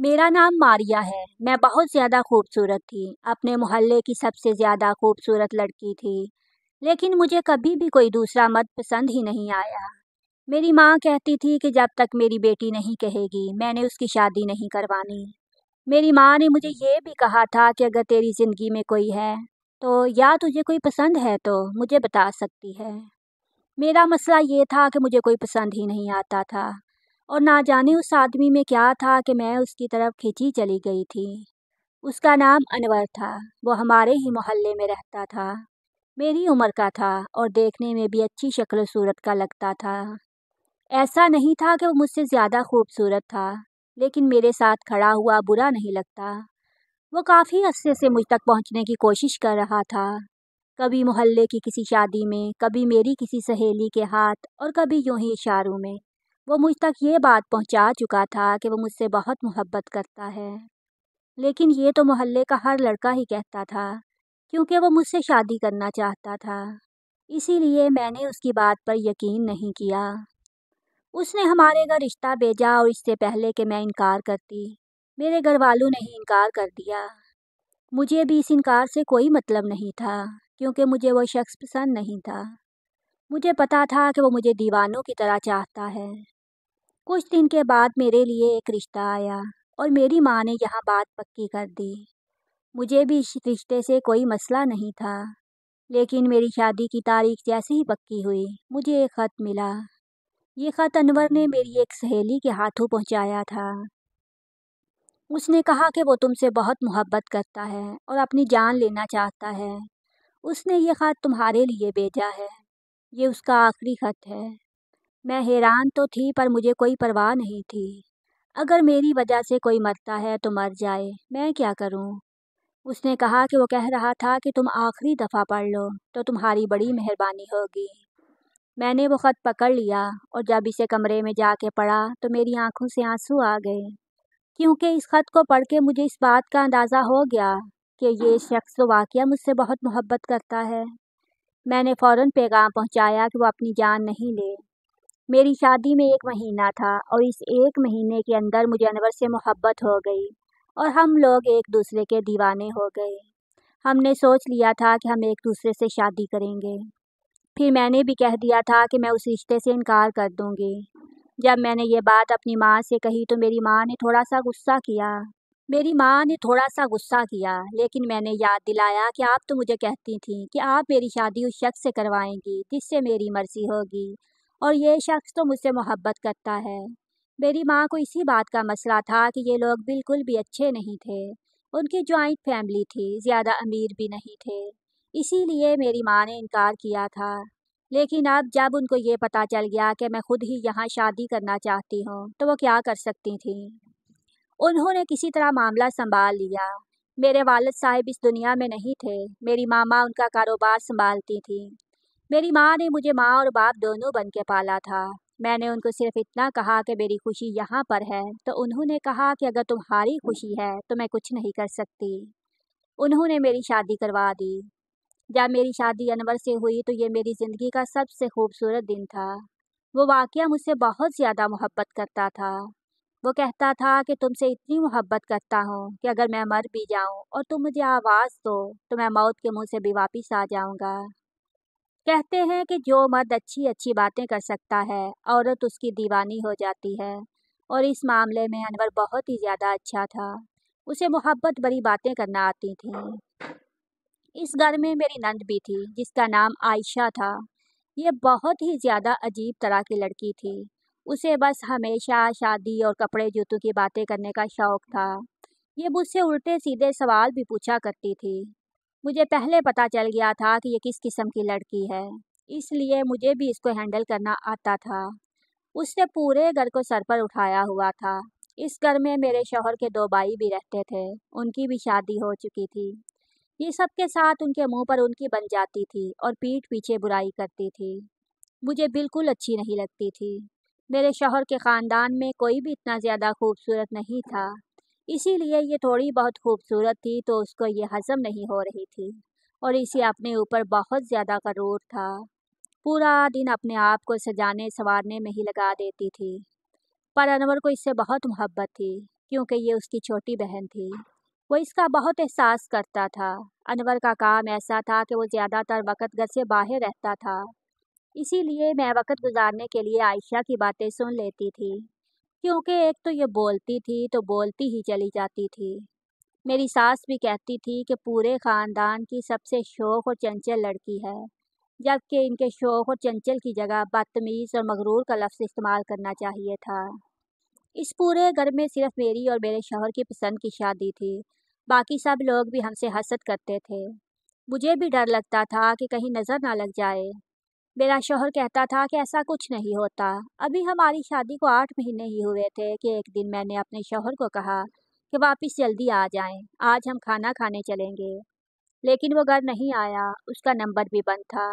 मेरा नाम मारिया है मैं बहुत ज़्यादा खूबसूरत थी अपने मोहल्ले की सबसे ज़्यादा खूबसूरत लड़की थी लेकिन मुझे कभी भी कोई दूसरा मत पसंद ही नहीं आया मेरी माँ कहती थी कि जब तक मेरी बेटी नहीं कहेगी मैंने उसकी शादी नहीं करवानी मेरी माँ ने मुझे ये भी कहा था कि अगर तेरी ज़िंदगी में कोई है तो या तुझे कोई पसंद है तो मुझे बता सकती है मेरा मसला ये था कि मुझे कोई पसंद ही नहीं आता था और ना जाने उस आदमी में क्या था कि मैं उसकी तरफ खिंची चली गई थी उसका नाम अनवर था वो हमारे ही मोहल्ले में रहता था मेरी उम्र का था और देखने में भी अच्छी शक्ल सूरत का लगता था ऐसा नहीं था कि वो मुझसे ज़्यादा खूबसूरत था लेकिन मेरे साथ खड़ा हुआ बुरा नहीं लगता वो काफ़ी अरसे से मुझ तक पहुंचने की कोशिश कर रहा था कभी मोहल्ले की किसी शादी में कभी मेरी किसी सहेली के हाथ और कभी यूं ही इशारों में वो मुझ तक ये बात पहुंचा चुका था कि वो मुझसे बहुत मोहब्बत करता है लेकिन ये तो मोहल्ले का हर लड़का ही कहता था क्योंकि वो मुझसे शादी करना चाहता था इसीलिए मैंने उसकी बात पर यकीन नहीं किया उसने हमारे घर रिश्ता भेजा और इससे पहले कि मैं इनकार करती मेरे घर वालों ने ही इनकार कर दिया मुझे भी इस इनकार से कोई मतलब नहीं था क्योंकि मुझे वो शख्स पसंद नहीं था मुझे पता था कि वो मुझे दीवानों की तरह चाहता है कुछ दिन के बाद मेरे लिए एक रिश्ता आया और मेरी माँ ने यहाँ बात पक्की कर दी मुझे भी इस रिश्ते से कोई मसला नहीं था लेकिन मेरी शादी की तारीख जैसे ही पक्की हुई मुझे एक ख़त मिला ये ख़त अनवर ने मेरी एक सहेली के हाथों पहुँचाया था उसने कहा कि वो तुमसे बहुत मोहब्बत करता है और अपनी जान लेना चाहता है उसने ये ख़त तुम्हारे लिए भेजा है ये उसका आखिरी ख़त है मैं हैरान तो थी पर मुझे कोई परवाह नहीं थी अगर मेरी वजह से कोई मरता है तो मर जाए मैं क्या करूं? उसने कहा कि वो कह रहा था कि तुम आखिरी दफ़ा पढ़ लो तो तुम्हारी बड़ी मेहरबानी होगी मैंने वो ख़त पकड़ लिया और जब इसे कमरे में जाके पढ़ा तो मेरी आंखों से आंसू आ गए क्योंकि इस ख़त को पढ़ के मुझे इस बात का अंदाज़ा हो गया कि ये शख्स वाक़ मुझसे बहुत मोहब्बत करता है मैंने फ़ौर पैगाम पहुँचाया कि वो अपनी जान नहीं ले मेरी शादी में एक महीना था और इस एक महीने के अंदर मुझे अनवर से मोहब्बत हो गई और हम लोग एक दूसरे के दीवाने हो गए हमने सोच लिया था कि हम एक दूसरे से शादी करेंगे फिर मैंने भी कह दिया था कि मैं उस रिश्ते से इनकार कर दूंगी जब मैंने ये बात अपनी माँ से कही तो मेरी माँ ने थोड़ा सा गुस्सा किया मेरी माँ ने थोड़ा सा गुस्सा किया लेकिन मैंने याद दिलाया कि आप तो मुझे कहती थी कि आप मेरी शादी उस शख्स से करवाएंगी जिससे मेरी मर्जी होगी और ये शख्स तो मुझसे मोहब्बत करता है मेरी माँ को इसी बात का मसला था कि ये लोग बिल्कुल भी अच्छे नहीं थे उनकी जॉइंट फैमिली थी ज़्यादा अमीर भी नहीं थे इसीलिए मेरी माँ ने इनकार किया था लेकिन अब जब उनको ये पता चल गया कि मैं खुद ही यहाँ शादी करना चाहती हूँ तो वो क्या कर सकती थी उन्होंने किसी तरह मामला संभाल लिया मेरे वालद साहब इस दुनिया में नहीं थे मेरी मामा उनका कारोबार संभालती थी मेरी माँ ने मुझे माँ और बाप दोनों बन के पाला था मैंने उनको सिर्फ इतना कहा कि मेरी खुशी यहाँ पर है तो उन्होंने कहा कि अगर तुम्हारी खुशी है तो मैं कुछ नहीं कर सकती उन्होंने मेरी शादी करवा दी जब मेरी शादी अनवर से हुई तो ये मेरी ज़िंदगी का सबसे खूबसूरत दिन था वो वाक़ मुझसे बहुत ज़्यादा मोहब्बत करता था वो कहता था कि तुमसे इतनी मोहब्बत करता हूँ कि अगर मैं मर भी जाऊँ और तुम मुझे आवाज़ दो तो मैं मौत के मुँह से भी वापस आ जाऊँगा कहते हैं कि जो मर्द अच्छी अच्छी बातें कर सकता है औरत उसकी दीवानी हो जाती है और इस मामले में अनवर बहुत ही ज़्यादा अच्छा था उसे मोहब्बत बड़ी बातें करना आती थी इस घर में मेरी नंद भी थी जिसका नाम आयशा था ये बहुत ही ज़्यादा अजीब तरह की लड़की थी उसे बस हमेशा शादी और कपड़े जूतों की बातें करने का शौक़ था ये मुझसे उल्टे सीधे सवाल भी पूछा करती थी मुझे पहले पता चल गया था कि ये किस किस्म की लड़की है इसलिए मुझे भी इसको हैंडल करना आता था उसने पूरे घर को सर पर उठाया हुआ था इस घर में मेरे शोहर के दो भाई भी रहते थे उनकी भी शादी हो चुकी थी ये सब के साथ उनके मुंह पर उनकी बन जाती थी और पीठ पीछे बुराई करती थी मुझे बिल्कुल अच्छी नहीं लगती थी मेरे शोहर के ख़ानदान में कोई भी इतना ज़्यादा खूबसूरत नहीं था इसीलिए ये थोड़ी बहुत खूबसूरत थी तो उसको ये हजम नहीं हो रही थी और इसे अपने ऊपर बहुत ज़्यादा करूर था पूरा दिन अपने आप को सजाने संवारने में ही लगा देती थी पर अनवर को इससे बहुत मोहब्बत थी क्योंकि ये उसकी छोटी बहन थी वो इसका बहुत एहसास करता था अनवर का काम ऐसा था कि वो ज़्यादातर वक़्त घर से बाहर रहता था इसीलिए मैं वक़्त गुजारने के लिए आयशा की बातें सुन लेती थी क्योंकि एक तो ये बोलती थी तो बोलती ही चली जाती थी मेरी सास भी कहती थी कि पूरे ख़ानदान की सबसे शौक और चंचल लड़की है जबकि इनके शौक और चंचल की जगह बदतमीज़ और मगरूर का लफ्ज़ इस्तेमाल करना चाहिए था इस पूरे घर में सिर्फ मेरी और मेरे शोहर की पसंद की शादी थी बाकी सब लोग भी हमसे हसद करते थे मुझे भी डर लगता था कि कहीं नज़र ना लग जाए मेरा शोहर कहता था कि ऐसा कुछ नहीं होता अभी हमारी शादी को आठ महीने ही हुए थे कि एक दिन मैंने अपने शोहर को कहा कि वापस जल्दी आ जाएं आज हम खाना खाने चलेंगे लेकिन वो घर नहीं आया उसका नंबर भी बंद था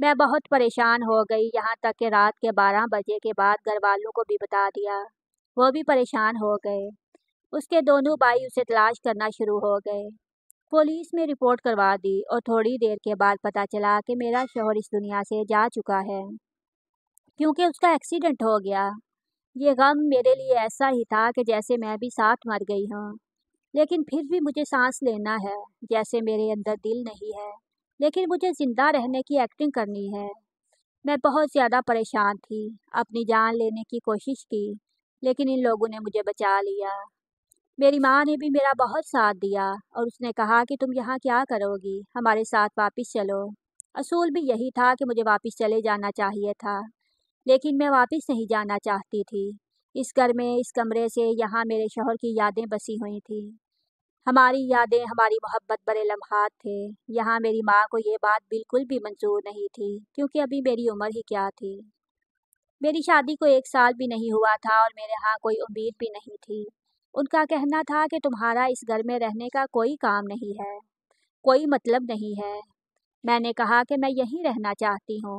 मैं बहुत परेशान हो गई यहाँ तक कि रात के बारह बजे के बाद घर वालों को भी बता दिया वो भी परेशान हो गए उसके दोनों भाई उसे तलाश करना शुरू हो गए पुलिस में रिपोर्ट करवा दी और थोड़ी देर के बाद पता चला कि मेरा शोहर इस दुनिया से जा चुका है क्योंकि उसका एक्सीडेंट हो गया ये गम मेरे लिए ऐसा ही था कि जैसे मैं भी साथ मर गई हूँ लेकिन फिर भी मुझे सांस लेना है जैसे मेरे अंदर दिल नहीं है लेकिन मुझे ज़िंदा रहने की एक्टिंग करनी है मैं बहुत ज़्यादा परेशान थी अपनी जान लेने की कोशिश की लेकिन इन लोगों ने मुझे बचा लिया मेरी माँ ने भी मेरा बहुत साथ दिया और उसने कहा कि तुम यहाँ क्या करोगी हमारे साथ वापस चलो असूल भी यही था कि मुझे वापस चले जाना चाहिए था लेकिन मैं वापस नहीं जाना चाहती थी इस घर में इस कमरे से यहाँ मेरे शोहर की यादें बसी हुई थी हमारी यादें हमारी मोहब्बत बड़े लम्हात थे यहाँ मेरी माँ को ये बात बिल्कुल भी मंजूर नहीं थी क्योंकि अभी मेरी उम्र ही क्या थी मेरी शादी को एक साल भी नहीं हुआ था और मेरे यहाँ कोई उम्मीद भी नहीं थी उनका कहना था कि तुम्हारा इस घर में रहने का कोई काम नहीं है कोई मतलब नहीं है मैंने कहा कि मैं यहीं रहना चाहती हूँ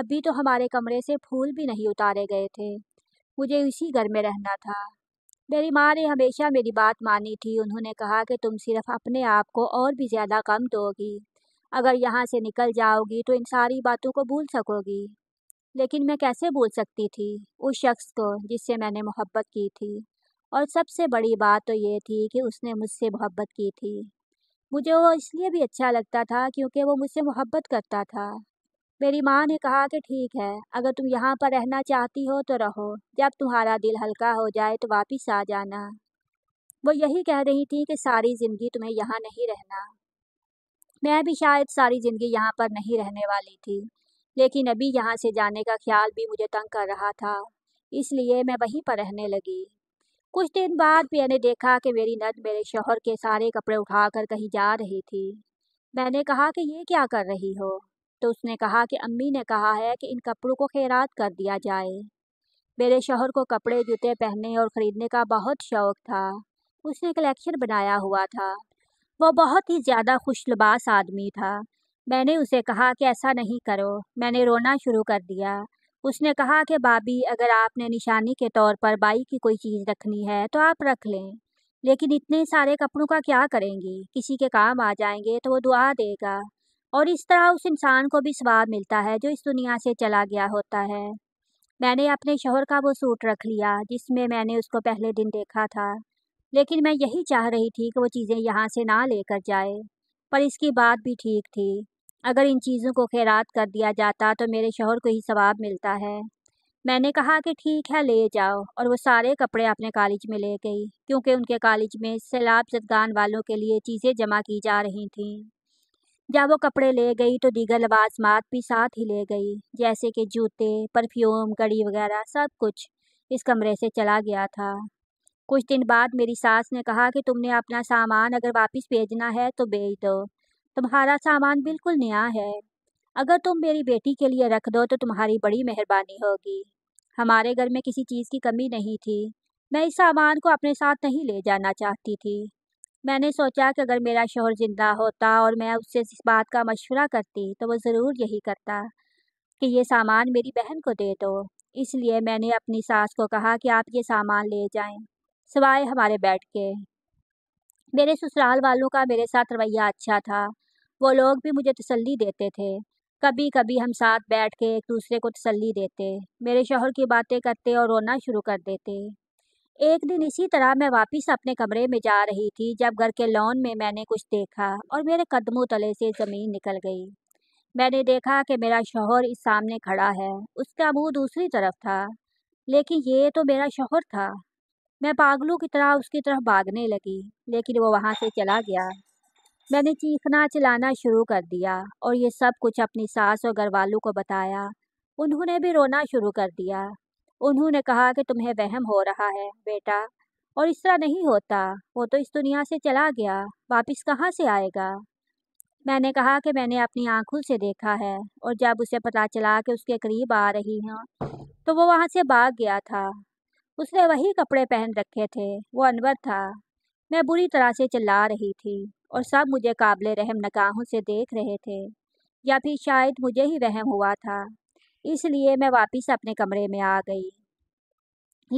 अभी तो हमारे कमरे से फूल भी नहीं उतारे गए थे मुझे इसी घर में रहना था मेरी माँ ने हमेशा मेरी बात मानी थी उन्होंने कहा कि तुम सिर्फ अपने आप को और भी ज़्यादा कम दोगी अगर यहाँ से निकल जाओगी तो इन सारी बातों को भूल सकोगी लेकिन मैं कैसे भूल सकती थी उस शख्स को जिससे मैंने मोहब्बत की थी और सबसे बड़ी बात तो ये थी कि उसने मुझसे मोहब्बत की थी मुझे वो इसलिए भी अच्छा लगता था क्योंकि वो मुझसे मोहब्बत करता था मेरी माँ ने कहा कि ठीक है अगर तुम यहाँ पर रहना चाहती हो तो रहो जब तुम्हारा दिल हल्का हो जाए तो वापस आ जाना वो यही कह रही थी कि सारी ज़िंदगी तुम्हें यहाँ नहीं रहना मैं भी शायद सारी ज़िंदगी यहाँ पर नहीं रहने वाली थी लेकिन अभी यहाँ से जाने का ख्याल भी मुझे तंग कर रहा था इसलिए मैं वहीं पर रहने लगी कुछ दिन बाद मैंने देखा कि मेरी नंद मेरे शोहर के सारे कपड़े उठाकर कहीं जा रही थी मैंने कहा कि ये क्या कर रही हो तो उसने कहा कि अम्मी ने कहा है कि इन कपड़ों को खैरात कर दिया जाए मेरे शोहर को कपड़े जूते पहनने और ख़रीदने का बहुत शौक़ था उसने कलेक्शन बनाया हुआ था वो बहुत ही ज़्यादा खुश लिबास आदमी था मैंने उसे कहा कि ऐसा नहीं करो मैंने रोना शुरू कर दिया उसने कहा कि बाबी अगर आपने निशानी के तौर पर बाई की कोई चीज़ रखनी है तो आप रख लें लेकिन इतने सारे कपड़ों का क्या करेंगी किसी के काम आ जाएंगे तो वो दुआ देगा और इस तरह उस इंसान को भी स्वाब मिलता है जो इस दुनिया से चला गया होता है मैंने अपने शोहर का वो सूट रख लिया जिसमें मैंने उसको पहले दिन देखा था लेकिन मैं यही चाह रही थी कि वो चीज़ें यहाँ से ना लेकर जाए पर इसकी बात भी ठीक थी अगर इन चीज़ों को खैरात कर दिया जाता तो मेरे शोहर को ही सवाब मिलता है मैंने कहा कि ठीक है ले जाओ और वो सारे कपड़े अपने कॉलेज में ले गई क्योंकि उनके कॉलेज में सैलाब जदगान वालों के लिए चीज़ें जमा की जा रही थीं जब वो कपड़े ले गई तो दीगर लवाजमात भी साथ ही ले गई जैसे कि जूते परफ्यूम कड़ी वगैरह सब कुछ इस कमरे से चला गया था कुछ दिन बाद मेरी सास ने कहा कि तुमने अपना सामान अगर वापस भेजना है तो भेज दो तुम्हारा सामान बिल्कुल नया है अगर तुम मेरी बेटी के लिए रख दो तो तुम्हारी बड़ी मेहरबानी होगी हमारे घर में किसी चीज़ की कमी नहीं थी मैं इस सामान को अपने साथ नहीं ले जाना चाहती थी मैंने सोचा कि अगर मेरा शोहर ज़िंदा होता और मैं उससे इस बात का मशवरा करती तो वो ज़रूर यही करता कि ये सामान मेरी बहन को दे दो इसलिए मैंने अपनी सास को कहा कि आप ये सामान ले जाएं सिवाय हमारे बैठ के मेरे ससुराल वालों का मेरे साथ रवैया अच्छा था वो लोग भी मुझे तसल्ली देते थे कभी कभी हम साथ बैठ के एक दूसरे को तसल्ली देते मेरे शोहर की बातें करते और रोना शुरू कर देते एक दिन इसी तरह मैं वापस अपने कमरे में जा रही थी जब घर के लॉन में मैंने कुछ देखा और मेरे कदमों तले से ज़मीन निकल गई मैंने देखा कि मेरा शोहर इस सामने खड़ा है उसका मुंह दूसरी तरफ था लेकिन ये तो मेरा शोहर था मैं पागलों की तरह उसकी तरफ भागने लगी लेकिन वो वहाँ से चला गया मैंने चीखना चिलाना शुरू कर दिया और ये सब कुछ अपनी सास और घर वालों को बताया उन्होंने भी रोना शुरू कर दिया उन्होंने कहा कि तुम्हें वहम हो रहा है बेटा और इस तरह नहीं होता वो तो इस दुनिया से चला गया वापस कहाँ से आएगा मैंने कहा कि मैंने अपनी आंखों से देखा है और जब उसे पता चला कि उसके करीब आ रही हूँ तो वो वहाँ से भाग गया था उसने वही कपड़े पहन रखे थे वो अनवर था मैं बुरी तरह से चिल्ला रही थी और सब मुझे काबिल रहम नगाहों से देख रहे थे या फिर शायद मुझे ही वहम हुआ था इसलिए मैं वापस अपने कमरे में आ गई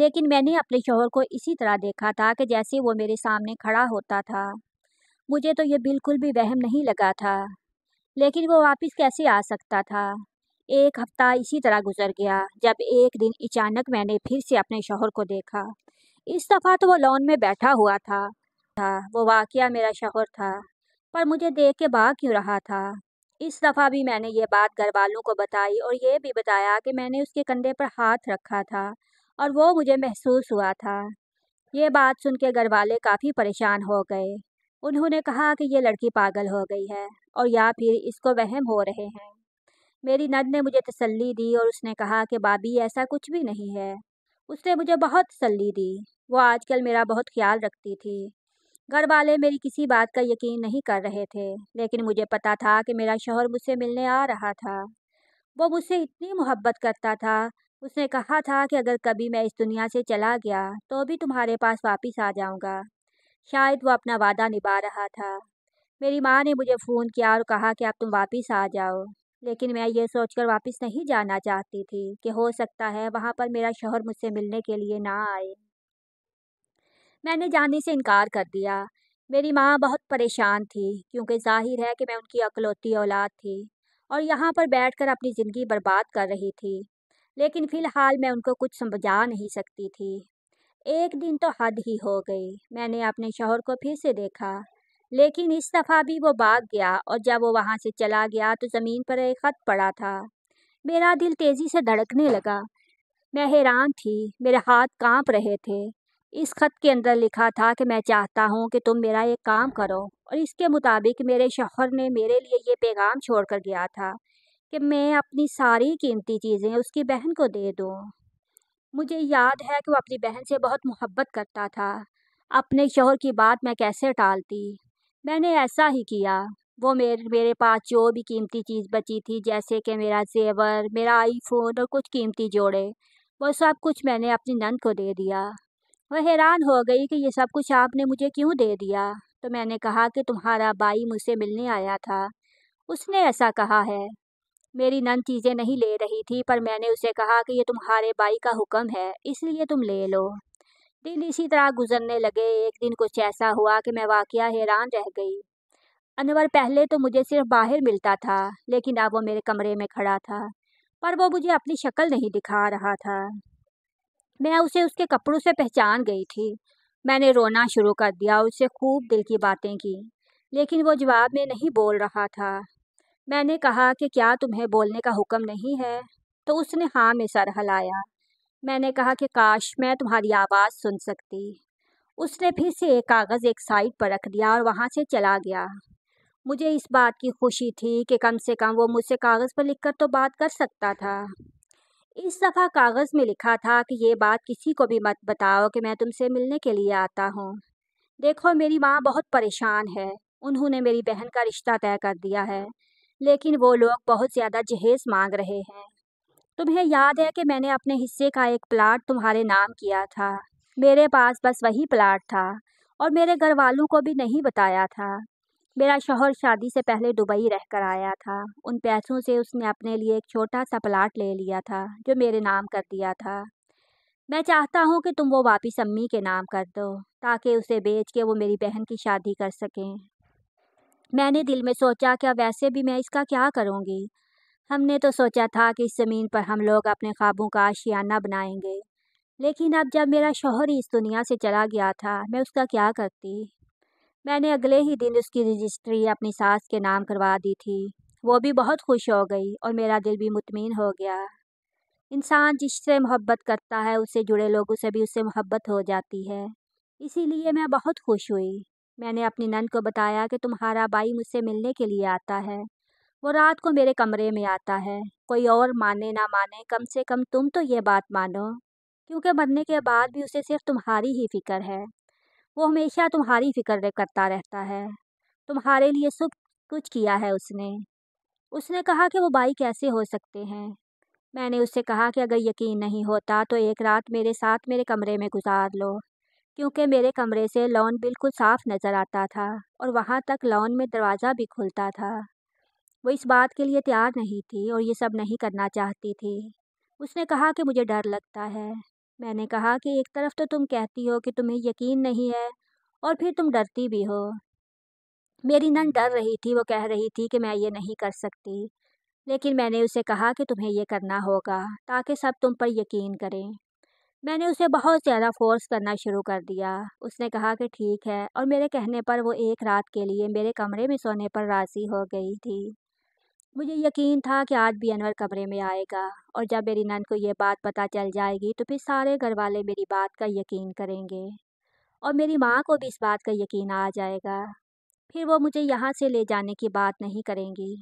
लेकिन मैंने अपने शोहर को इसी तरह देखा था कि जैसे वो मेरे सामने खड़ा होता था मुझे तो ये बिल्कुल भी वहम नहीं लगा था लेकिन वो वापस कैसे आ सकता था एक हफ्ता इसी तरह गुजर गया जब एक दिन अचानक मैंने फिर से अपने शोहर को देखा इस दफ़ा तो वो लॉन में बैठा हुआ था था वो वाक़ मेरा शहर था पर मुझे देख के भाग क्यों रहा था इस दफ़ा भी मैंने ये बात घर वालों को बताई और ये भी बताया कि मैंने उसके कंधे पर हाथ रखा था और वो मुझे महसूस हुआ था ये बात सुन के घर वाले काफ़ी परेशान हो गए उन्होंने कहा कि ये लड़की पागल हो गई है और या फिर इसको वहम हो रहे हैं मेरी नद ने मुझे तसल्ली दी और उसने कहा कि बाबी ऐसा कुछ भी नहीं है उसने मुझे बहुत तसल्ली दी वो आजकल मेरा बहुत ख्याल रखती थी घर वाले मेरी किसी बात का यकीन नहीं कर रहे थे लेकिन मुझे पता था कि मेरा शोहर मुझसे मिलने आ रहा था वो मुझसे इतनी मोहब्बत करता था उसने कहा था कि अगर कभी मैं इस दुनिया से चला गया तो भी तुम्हारे पास वापस आ जाऊंगा शायद वो अपना वादा निभा रहा था मेरी माँ ने मुझे फ़ोन किया और कहा कि अब तुम वापस आ जाओ लेकिन मैं ये सोचकर वापस नहीं जाना चाहती थी कि हो सकता है वहाँ पर मेरा शोहर मुझसे मिलने के लिए ना आए मैंने जाने से इनकार कर दिया मेरी माँ बहुत परेशान थी क्योंकि जाहिर है कि मैं उनकी अकलौती औलाद थी और यहाँ पर बैठकर अपनी ज़िंदगी बर्बाद कर रही थी लेकिन फ़िलहाल मैं उनको कुछ समझा नहीं सकती थी एक दिन तो हद ही हो गई मैंने अपने शोहर को फिर से देखा लेकिन इस दफ़ा भी वो भाग गया और जब वो वहाँ से चला गया तो ज़मीन पर एक ख़त पड़ा था मेरा दिल तेज़ी से धड़कने लगा मैं हैरान थी मेरे हाथ कांप रहे थे इस ख़त के अंदर लिखा था कि मैं चाहता हूँ कि तुम मेरा एक काम करो और इसके मुताबिक मेरे शोहर ने मेरे लिए ये पैगाम छोड़ कर गया था कि मैं अपनी सारी कीमती चीज़ें उसकी बहन को दे दूँ मुझे याद है कि वो अपनी बहन से बहुत मोहब्बत करता था अपने शोहर की बात मैं कैसे टालती मैंने ऐसा ही किया वो मेरे मेरे पास जो भी कीमती चीज़ बची थी जैसे कि मेरा जेवर मेरा आईफोन और कुछ कीमती जोड़े वो सब कुछ मैंने अपनी नंद को दे दिया वह हैरान हो गई कि यह सब कुछ आपने मुझे क्यों दे दिया तो मैंने कहा कि तुम्हारा भाई मुझसे मिलने आया था उसने ऐसा कहा है मेरी नन चीज़ें नहीं ले रही थी पर मैंने उसे कहा कि यह तुम्हारे भाई का हुक्म है इसलिए तुम ले लो दिन इसी तरह गुजरने लगे एक दिन कुछ ऐसा हुआ कि मैं वाक़ हैरान रह गई अनवर पहले तो मुझे सिर्फ बाहर मिलता था लेकिन अब वो मेरे कमरे में खड़ा था पर वो मुझे अपनी शक्ल नहीं दिखा रहा था मैं उसे उसके कपड़ों से पहचान गई थी मैंने रोना शुरू कर दिया उससे खूब दिल की बातें की लेकिन वो जवाब में नहीं बोल रहा था मैंने कहा कि क्या तुम्हें बोलने का हुक्म नहीं है तो उसने हाँ में सर हलाया मैंने कहा कि काश मैं तुम्हारी आवाज़ सुन सकती उसने फिर से एक कागज़ एक साइड पर रख दिया और वहाँ से चला गया मुझे इस बात की खुशी थी कि कम से कम वो मुझसे कागज़ पर लिखकर तो बात कर सकता था इस दफ़ा कागज़ में लिखा था कि ये बात किसी को भी मत बताओ कि मैं तुमसे मिलने के लिए आता हूँ देखो मेरी माँ बहुत परेशान है उन्होंने मेरी बहन का रिश्ता तय कर दिया है लेकिन वो लोग बहुत ज़्यादा जहेज मांग रहे हैं तुम्हें याद है कि मैंने अपने हिस्से का एक प्लाट तुम्हारे नाम किया था मेरे पास बस वही प्लाट था और मेरे घर वालों को भी नहीं बताया था मेरा शोहर शादी से पहले दुबई रह कर आया था उन पैसों से उसने अपने लिए एक छोटा सा प्लाट ले लिया था जो मेरे नाम कर दिया था मैं चाहता हूँ कि तुम वो वापस अम्मी के नाम कर दो ताकि उसे बेच के वो मेरी बहन की शादी कर सकें मैंने दिल में सोचा कि वैसे भी मैं इसका क्या करूँगी हमने तो सोचा था कि इस ज़मीन पर हम लोग अपने ख्वाबों का आशियाना बनाएंगे लेकिन अब जब मेरा शोहर ही इस दुनिया से चला गया था मैं उसका क्या करती मैंने अगले ही दिन उसकी रजिस्ट्री अपनी सास के नाम करवा दी थी वो भी बहुत खुश हो गई और मेरा दिल भी मुतमिन हो गया इंसान जिससे मोहब्बत करता है उससे जुड़े लोगों से भी उससे मोहब्बत हो जाती है इसीलिए मैं बहुत खुश हुई मैंने अपनी नंद को बताया कि तुम्हारा भाई मुझसे मिलने के लिए आता है वो रात को मेरे कमरे में आता है कोई और माने ना माने कम से कम तुम तो ये बात मानो क्योंकि मरने के बाद भी उसे सिर्फ तुम्हारी ही फिक्र है वो हमेशा तुम्हारी फ़िक्र करता रहता है तुम्हारे लिए सब कुछ किया है उसने उसने कहा कि वो भाई कैसे हो सकते हैं मैंने उससे कहा कि अगर यकीन नहीं होता तो एक रात मेरे साथ मेरे कमरे में गुजार लो क्योंकि मेरे कमरे से लॉन बिल्कुल साफ नज़र आता था और वहाँ तक लॉन में दरवाज़ा भी खुलता था वो इस बात के लिए तैयार नहीं थी और ये सब नहीं करना चाहती थी उसने कहा कि मुझे डर लगता है मैंने कहा कि एक तरफ तो तुम कहती हो कि तुम्हें यकीन नहीं है और फिर तुम डरती भी हो मेरी नन डर रही थी वो कह रही थी कि मैं ये नहीं कर सकती लेकिन मैंने उसे कहा कि तुम्हें ये करना होगा ताकि सब तुम पर यकीन करें मैंने उसे बहुत ज़्यादा फोर्स करना शुरू कर दिया उसने कहा कि ठीक है और मेरे कहने पर वो एक रात के लिए मेरे कमरे में सोने पर राज़ी हो गई थी मुझे यकीन था कि आज भी अनवर कमरे में आएगा और जब मेरी नंद को यह बात पता चल जाएगी तो फिर सारे घर वाले मेरी बात का यकीन करेंगे और मेरी माँ को भी इस बात का यकीन आ जाएगा फिर वो मुझे यहाँ से ले जाने की बात नहीं करेंगी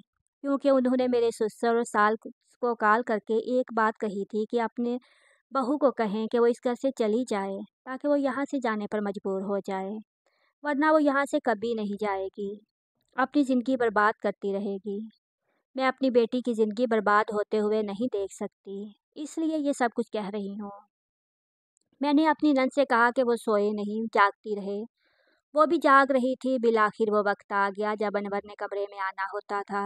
क्योंकि उन्होंने मेरे ससुर और साल को कॉल करके एक बात कही थी कि अपने बहू को कहें कि वो इस घर से चली जाए ताकि वो यहाँ से जाने पर मजबूर हो जाए वरना वो यहाँ से कभी नहीं जाएगी अपनी ज़िंदगी बर्बाद करती रहेगी मैं अपनी बेटी की ज़िंदगी बर्बाद होते हुए नहीं देख सकती इसलिए ये सब कुछ कह रही हूँ मैंने अपनी नंद से कहा कि वो सोए नहीं जागती रहे वो भी जाग रही थी बिल आखिर वो वक्त आ गया जब अनवर ने कमरे में आना होता था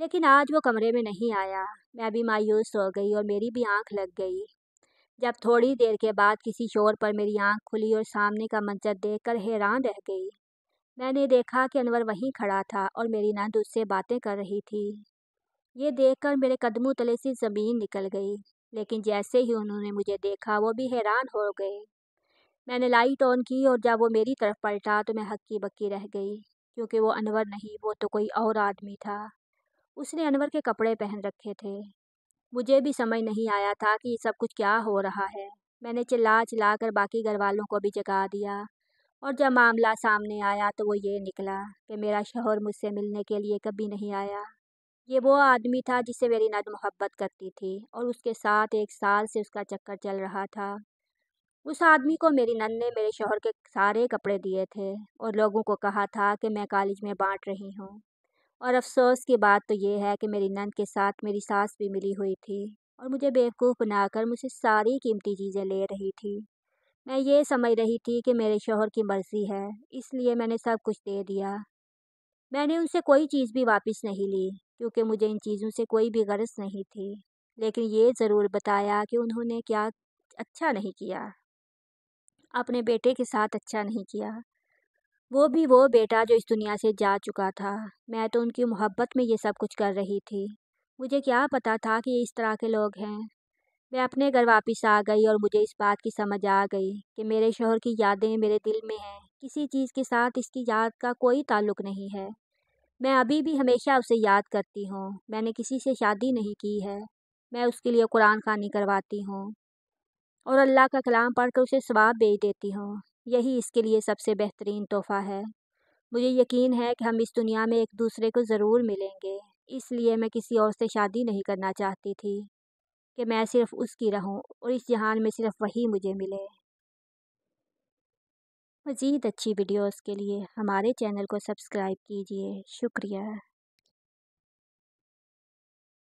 लेकिन आज वो कमरे में नहीं आया मैं भी मायूस हो गई और मेरी भी आंख लग गई जब थोड़ी देर के बाद किसी शोर पर मेरी आंख खुली और सामने का मंजर देखकर हैरान रह गई मैंने देखा कि अनवर वहीं खड़ा था और मेरी नंद उससे बातें कर रही थी ये देखकर मेरे कदमों तले से ज़मीन निकल गई लेकिन जैसे ही उन्होंने मुझे देखा वो भी हैरान हो गए मैंने लाइट ऑन की और जब वो मेरी तरफ पलटा तो मैं हक्की बक्की रह गई क्योंकि वो अनवर नहीं वो तो कोई और आदमी था उसने अनवर के कपड़े पहन रखे थे मुझे भी समझ नहीं आया था कि ये सब कुछ क्या हो रहा है मैंने चिल्ला चिल्ला कर बाकी घर वालों को भी जगा दिया और जब मामला सामने आया तो वो ये निकला कि मेरा शोहर मुझसे मिलने के लिए कभी नहीं आया ये वो आदमी था जिसे मेरी नाज मोहब्बत करती थी और उसके साथ एक साल से उसका चक्कर चल रहा था उस आदमी को मेरी नन ने मेरे शोहर के सारे कपड़े दिए थे और लोगों को कहा था कि मैं कॉलेज में बांट रही हूँ और अफसोस की बात तो ये है कि मेरी नंद के साथ मेरी सास भी मिली हुई थी और मुझे बेवकूफ़ बनाकर मुझसे सारी कीमती चीज़ें ले रही थी मैं ये समझ रही थी कि मेरे शोहर की मर्ज़ी है इसलिए मैंने सब कुछ दे दिया मैंने उनसे कोई चीज़ भी वापस नहीं ली क्योंकि मुझे इन चीज़ों से कोई भी गरज नहीं थी लेकिन ये ज़रूर बताया कि उन्होंने क्या अच्छा नहीं किया अपने बेटे के साथ अच्छा नहीं किया वो भी वो बेटा जो इस दुनिया से जा चुका था मैं तो उनकी मोहब्बत में ये सब कुछ कर रही थी मुझे क्या पता था कि इस तरह के लोग हैं मैं अपने घर वापस आ गई और मुझे इस बात की समझ आ गई कि मेरे शोहर की यादें मेरे दिल में हैं किसी चीज़ के साथ इसकी याद का कोई ताल्लुक़ नहीं है मैं अभी भी हमेशा उसे याद करती हूँ मैंने किसी से शादी नहीं की है मैं उसके लिए कुरान खानी करवाती हूँ और अल्लाह का कलाम पढ़ कर उसे स्वाब भेज देती हूँ यही इसके लिए सबसे बेहतरीन तोहफ़ा है मुझे यकीन है कि हम इस दुनिया में एक दूसरे को ज़रूर मिलेंगे इसलिए मैं किसी और से शादी नहीं करना चाहती थी कि मैं सिर्फ़ उसकी रहूं और इस जहान में सिर्फ़ वही मुझे मिले मज़ीद अच्छी वीडियोज़ के लिए हमारे चैनल को सब्सक्राइब कीजिए शुक्रिया